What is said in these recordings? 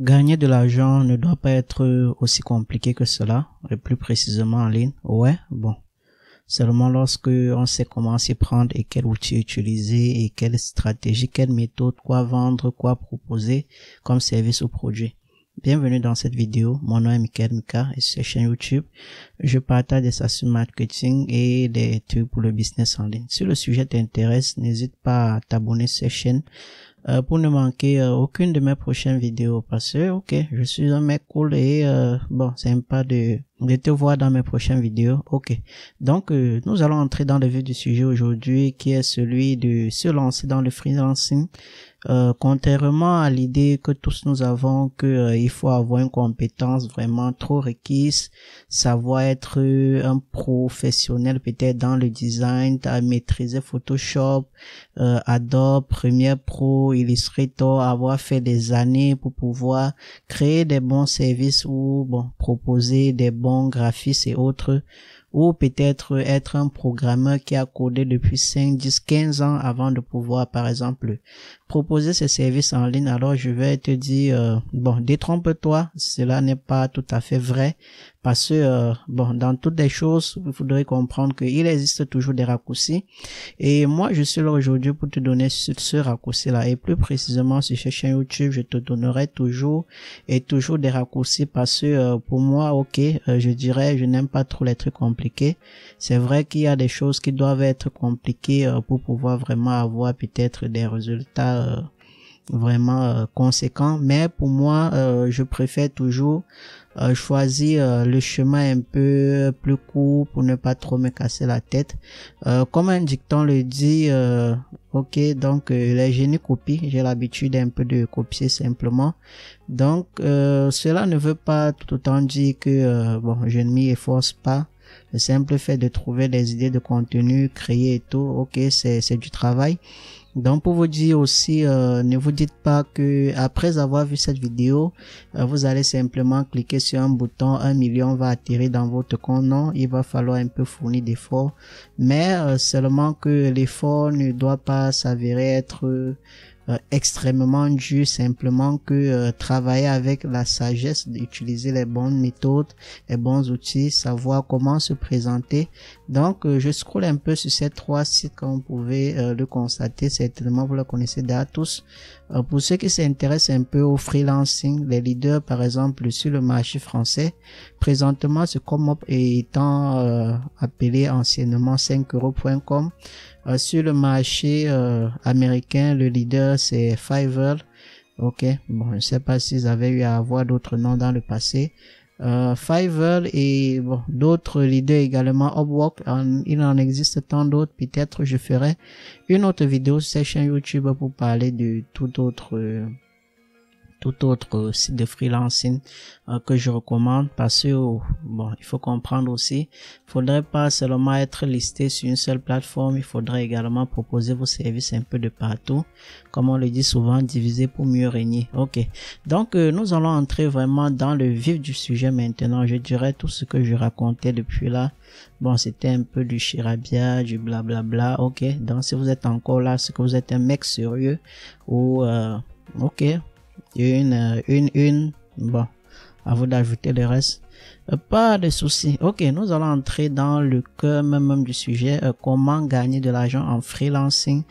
Gagner de l'argent ne doit pas être euh, aussi compliqué que cela, et plus précisément en ligne. Ouais, bon. Seulement lorsque on sait comment s'y prendre et quel outil utiliser et quelle stratégie, quelle méthode, quoi vendre, quoi proposer comme service ou produit. Bienvenue dans cette vidéo. Mon nom est Michael Mika et sur chaîne YouTube, je partage des astuces marketing et des trucs pour le business en ligne. Si le sujet t'intéresse, n'hésite pas à t'abonner à cette chaîne euh, pour ne manquer euh, aucune de mes prochaines vidéos parce que ok je suis un mec cool et euh, bon sympa de, de te voir dans mes prochaines vidéos ok donc euh, nous allons entrer dans le vif du sujet aujourd'hui qui est celui de se lancer dans le freelancing contrairement à l'idée que tous nous avons que il faut avoir une compétence vraiment trop requise savoir être un professionnel peut-être dans le design à maîtriser Photoshop Adobe Premiere Pro serait tôt avoir fait des années pour pouvoir créer des bons services ou proposer des bons graphismes et autres ou peut-être être un programmeur qui a codé depuis 5, 10, 15 ans avant de pouvoir, par exemple, proposer ses services en ligne. Alors je vais te dire, euh, bon, détrompe-toi, cela n'est pas tout à fait vrai parce que, euh, bon, dans toutes les choses, vous faudrait comprendre qu'il existe toujours des raccourcis. Et moi, je suis là aujourd'hui pour te donner ce, raccourci-là. Et plus précisément, sur cette chaîne YouTube, je te donnerai toujours et toujours des raccourcis parce que euh, pour moi, ok, je dirais, je n'aime pas trop les trucs compliqués c'est vrai qu'il y a des choses qui doivent être compliquées euh, pour pouvoir vraiment avoir peut-être des résultats euh, vraiment euh, conséquents. Mais pour moi, je préfère toujours choisir le chemin un peu plus court pour ne pas trop me casser la tête. comme un dicton le dit, ok, donc les génies copient. J'ai l'habitude un peu de copier simplement. Donc cela ne veut pas tout autant dire que bon, je ne m'y efforce pas. Le simple fait de trouver des idées de contenu, créer et tout, ok, c'est du travail. Donc pour vous dire aussi, euh, ne vous dites pas que après avoir vu cette vidéo, euh, vous allez simplement cliquer sur un bouton, un million va attirer dans votre compte. Non, il va falloir un peu fournir d'efforts, mais euh, seulement que l'effort ne doit pas s'avérer être euh, extrêmement juste simplement que euh, travailler avec la sagesse, d'utiliser les bonnes méthodes, et bons outils, savoir comment se présenter. Donc, euh, je scroll un peu sur ces trois sites, comme vous pouvez le constater, certainement vous le connaissez déjà tous. Euh, pour ceux qui s'intéressent un peu au freelancing, les leaders par exemple sur le marché français, présentement ce ComOp étant euh, appelé anciennement 5 eurocom euh, sur le marché américain, le leader c'est Fiverr. Ok, bon, je ne sais pas s'ils avaient eu à avoir d'autres noms dans le passé, euh, Fiverr et d'autres, l'idée également Upwork, il en existe tant d'autres, peut-être je ferai une autre vidéo sur cette chaîne YouTube pour parler de tout autre... Euh, tout autre euh, site de freelancing euh, que je recommande parce que oh, bon, il faut comprendre aussi, faudrait pas seulement être listé sur une seule plateforme, il faudrait également proposer vos services un peu de partout, comme on le dit souvent, diviser pour mieux régner. Ok, donc euh, nous allons entrer vraiment dans le vif du sujet maintenant. Je dirais tout ce que je racontais depuis là. Bon, c'était un peu du chirabia, du blablabla. ok, donc si vous êtes encore là, c'est que vous êtes un mec sérieux ou ok une, euh, une, une. Bon, à vous d'ajouter le reste. Euh, pas de soucis Ok, nous allons entrer dans le cœur même du sujet. Euh, comment gagner de l'argent en freelancing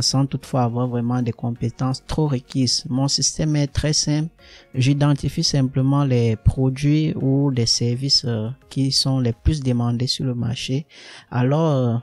sans toutefois avoir vraiment des compétences trop requises. Mon système est très simple. J'identifie simplement les produits ou des services qui sont les plus demandés sur le marché. Alors,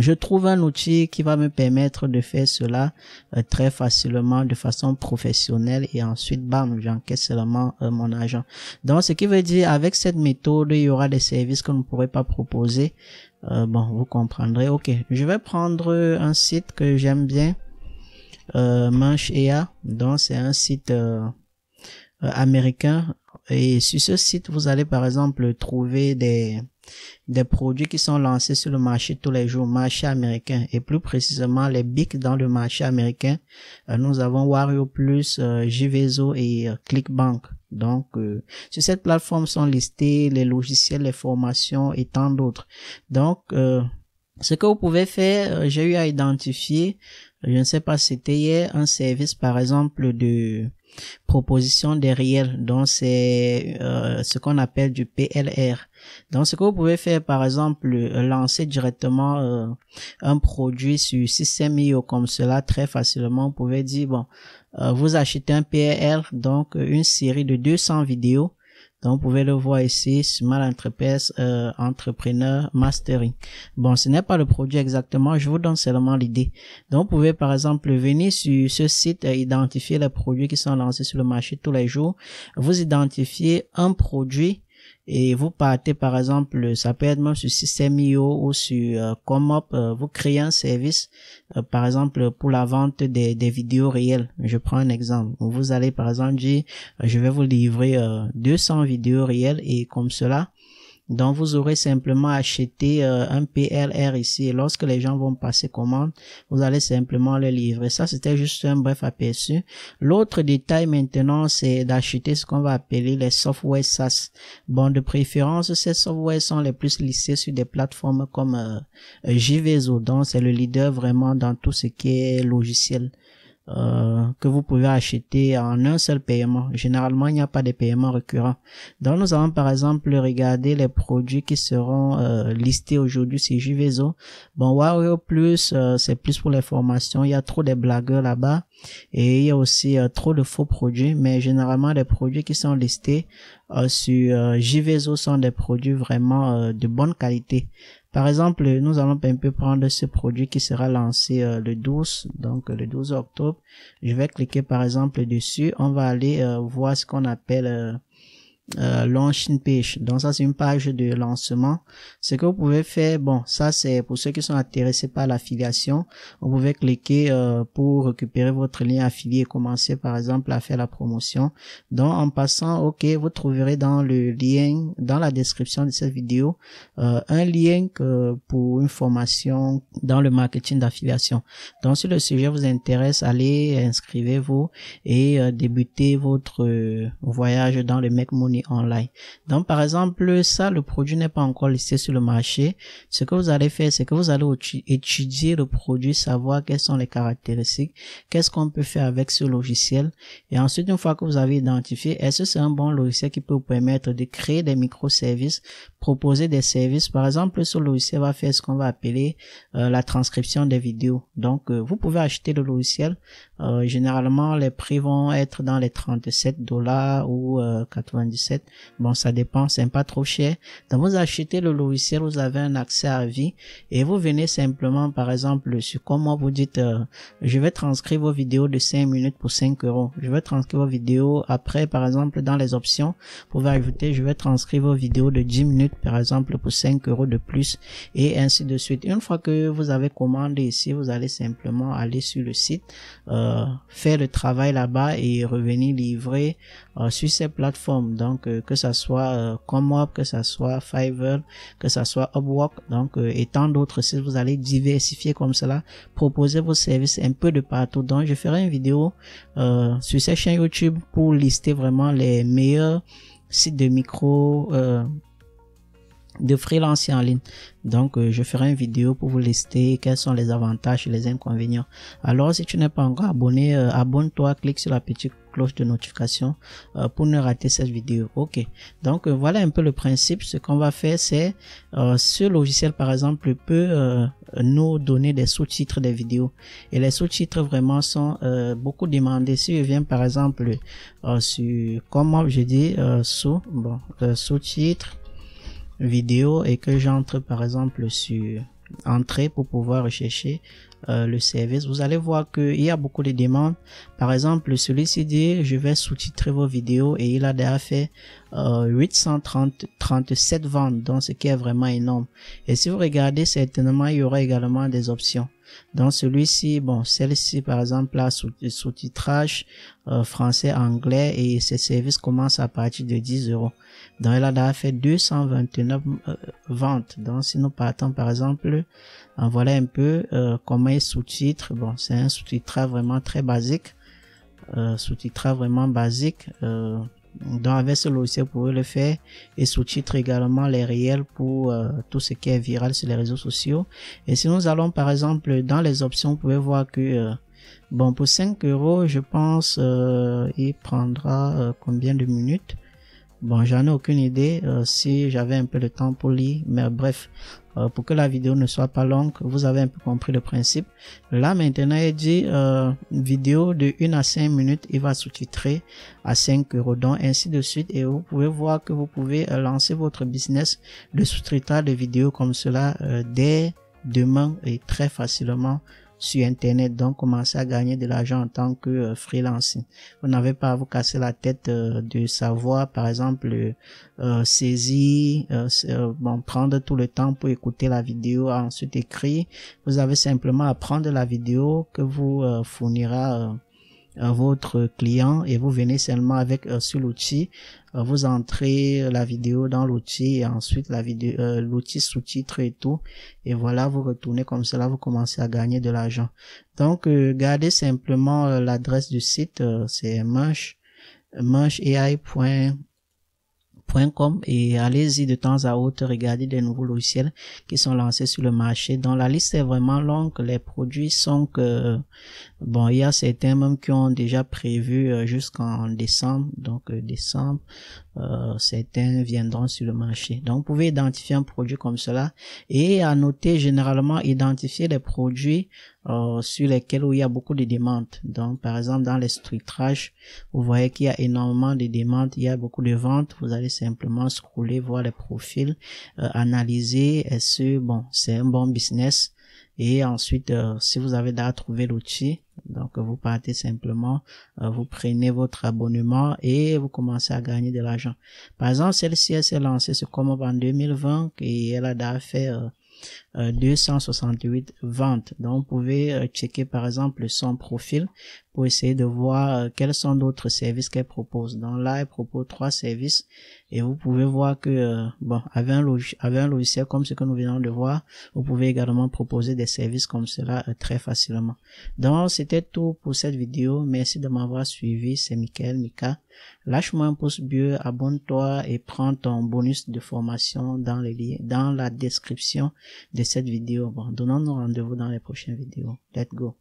je trouve un outil qui va me permettre de faire cela euh, très facilement de façon professionnelle et ensuite bam j'encaisse seulement euh, mon argent donc ce qui veut dire avec cette méthode il y aura des services que ne pourrez pas proposer euh, bon vous comprendrez ok je vais prendre un site que j'aime bien manche donc c'est un site américain et sur ce site vous allez par exemple trouver des des produits qui sont lancés sur le marché tous les jours, marché américain, et plus précisément les bics dans le marché américain. Euh, nous avons Wario Plus, euh, et euh, Clickbank. Donc, euh, sur cette plateforme sont listés les logiciels, les formations et tant d'autres. Donc, ce que vous pouvez faire, j'ai eu à identifier, je ne sais pas, si c'était hier un service par exemple de proposition derrière. Donc, c'est euh, ce qu'on appelle du PLR. Donc, ce que vous pouvez faire, par exemple, euh, lancer directement euh, un produit sur System.io comme cela très facilement. Vous pouvez dire, bon, vous achetez un PLR, donc une série de 200 vidéos donc, vous pouvez le voir ici, Small euh, Entrepreneur Mastery. Bon, ce n'est pas le produit exactement, je vous donne seulement l'idée. Donc, vous pouvez par exemple venir sur ce site et identifier les produits qui sont lancés sur le marché tous les jours. Vous identifiez un produit et vous partez par exemple, ça peut être même sur System.io ou sur euh, Comop, euh, vous créez un service, euh, par exemple pour la vente des, des, vidéos réelles. Je prends un exemple. Vous allez par exemple dire, je vais vous livrer 200 vidéos réelles et comme cela, donc, vous aurez simplement acheté euh, un PLR ici. Et lorsque les gens vont passer commande, vous allez simplement le livrer. Ça, c'était juste un bref aperçu. L'autre détail maintenant, c'est d'acheter ce qu'on va appeler les softwares SaaS. Bon, de préférence, ces softwares sont les plus lissés sur des plateformes comme euh, JVZO. E Donc, c'est le leader vraiment dans tout ce qui est logiciel. Euh, que vous pouvez acheter en un seul paiement. Généralement, il n'y a pas de paiement récurrent. Donc, nous allons par exemple regarder les produits qui seront euh, listés aujourd'hui sur JVZO. Bon, Wario Plus, euh, c'est plus pour les formations. Il y a trop de blagueurs là-bas et il y a aussi trop de faux produits. Mais généralement, les produits qui sont listés sur JVZO sont des produits vraiment de bonne qualité. Par exemple, nous allons un peu prendre ce produit qui sera lancé euh, le 12, donc euh, le 12 octobre. Je vais cliquer par exemple dessus. On va aller euh, voir ce qu'on appelle euh, page. Donc ça c'est une page de lancement. Ce que vous pouvez faire, bon ça c'est pour ceux qui sont intéressés par l'affiliation, vous pouvez cliquer euh, pour récupérer votre lien affilié et commencer par exemple à faire la promotion. Donc en passant, ok, vous trouverez dans le lien, dans la description de cette vidéo, euh, un lien pour une formation dans le marketing d'affiliation. Donc si le sujet vous intéresse, allez inscrivez-vous et euh, débutez votre voyage dans le mec Money online. Donc, par exemple, ça, le produit n'est pas encore listé sur le marché. Ce que vous allez faire, c'est que vous allez étudier le produit, savoir quelles sont les caractéristiques, qu'est-ce qu'on peut faire avec ce logiciel. Et ensuite, une fois que vous avez identifié, est-ce que c'est un bon logiciel qui peut vous permettre de créer des microservices, proposer des services. Par exemple, ce logiciel va faire ce qu'on va appeler euh, la transcription des vidéos. Donc, euh, vous pouvez acheter le logiciel. Euh, généralement, les prix vont être dans les 37 dollars ou 97 Bon, ça dépend, c'est pas trop cher. Donc, vous achetez le logiciel, vous avez un accès à vie et vous venez simplement, par exemple, sur comment vous dites, euh, je vais transcrire vos vidéos de 5 minutes pour 5 euros. Je vais transcrire vos vidéos après, par exemple, dans les options, vous pouvez ajouter, je vais transcrire vos vidéos de 10 minutes, par exemple, pour 5 euros de plus et ainsi de suite. Une fois que vous avez commandé ici, vous allez simplement aller sur le site, euh, faire le travail là-bas et revenir livrer euh, sur ces plateformes. Donc, donc euh, que ça soit euh, Comop, que ça soit Fiverr, que ça soit Upwork, donc euh, et tant d'autres. Si vous allez diversifier comme cela, proposer vos services un peu de partout. Donc je ferai une vidéo sur cette chaîne YouTube pour lister vraiment les meilleurs sites de micro, euh, de freelancer en ligne. Donc, euh, je ferai une vidéo pour vous lister quels sont les avantages et les inconvénients. Alors, si tu n'es pas encore abonné, euh, abonne-toi, clique sur la petite cloche de notification euh, pour ne rater cette vidéo. Ok. Donc, voilà un peu le principe. Ce qu'on va faire, c'est ce logiciel, par exemple, peut nous donner des sous-titres des vidéos. Et les sous-titres vraiment sont beaucoup demandés. Si je viens, par exemple, sur comment je dis sous, bon, sous-titres vidéo et que j'entre par exemple sur entrée pour pouvoir rechercher euh, le service, vous allez voir qu'il y a beaucoup de demandes. Par exemple, celui-ci dit, je vais sous-titrer vos vidéos et il a déjà fait euh, 837 ventes, donc ce qui est vraiment énorme. Et si vous regardez, certainement, il y aura également des options. Dans celui-ci, bon, celle-ci par exemple a sous-titrage euh, français-anglais et ses services commencent à partir de 10 euros. Donc elle a fait 229 euh, ventes. Donc si nous partons par exemple, en voilà un peu euh, comment il sous-titre. Bon, c'est un sous-titrage vraiment très basique, sous-titrage vraiment basique. Donc avec ce logiciel, vous pouvez le faire et sous-titre également les réels pour euh, tout ce qui est viral sur les réseaux sociaux. Et si nous allons par exemple dans les options, vous pouvez voir que euh, bon pour 5 euros, je pense, euh, il prendra combien de minutes Bon, j'en ai aucune idée euh, si j'avais un peu de temps pour lire, mais bref, euh, pour que la vidéo ne soit pas longue, vous avez un peu compris le principe. Là maintenant, il dit euh, vidéo de 1 à 5 minutes, il va sous-titrer à 5 euros, donc ainsi de suite. Et vous pouvez voir que vous pouvez lancer votre business de sous titrage de vidéos comme cela dès demain et très facilement sur Internet, donc commencer à gagner de l'argent en tant que euh, freelance. Vous n'avez pas à vous casser la tête euh, de savoir, par exemple, euh, saisir, bon, prendre tout le temps pour écouter la vidéo, ensuite écrire. Vous avez simplement à prendre la vidéo que vous fournira votre client et vous venez seulement avec euh, sur l'outil, euh, vous entrez la vidéo dans l'outil et ensuite la vidéo, euh, l'outil sous-titre et tout. Et voilà, vous retournez comme cela, vous commencez à gagner de l'argent. Donc, gardez simplement l'adresse du site, c'est manche, point .com et allez-y de temps à autre regarder des nouveaux logiciels qui sont lancés sur le marché. Donc la liste est vraiment longue. Les produits sont que bon, il y a certains même qui ont déjà prévu euh, jusqu'en décembre. Donc euh, décembre, euh, certains viendront sur le marché. Donc vous pouvez identifier un produit comme cela et à noter généralement identifier les produits euh, sur lesquels il y a beaucoup de demandes. Donc, par exemple, dans les trash vous voyez qu'il y a énormément de demandes, il y a beaucoup de ventes. Vous allez simplement scroller, voir les profils, euh, analyser. Est-ce bon, c'est un bon business et ensuite, euh, si vous avez déjà trouvé l'outil, donc vous partez simplement, vous prenez votre abonnement et vous commencez à gagner de l'argent. Par exemple, celle-ci, elle s'est lancée ce comme en 2020 et elle a déjà fait... 268 euh, ventes. Donc, vous pouvez euh, checker par exemple son profil pour essayer de voir euh, quels sont d'autres services qu'elle propose. Donc là, elle propose trois services et vous pouvez voir que, euh, bon, avec un, avec un logiciel comme ce que nous venons de voir, vous pouvez également proposer des services comme cela euh, très facilement. Donc c'était tout pour cette vidéo. Merci de m'avoir suivi. C'est Michael Mika. Lâche-moi un pouce bleu, abonne-toi et prends ton bonus de formation dans les liens, dans la description de cette vidéo. Bon, donnons-nous rendez-vous dans les prochaines vidéos. Let's go.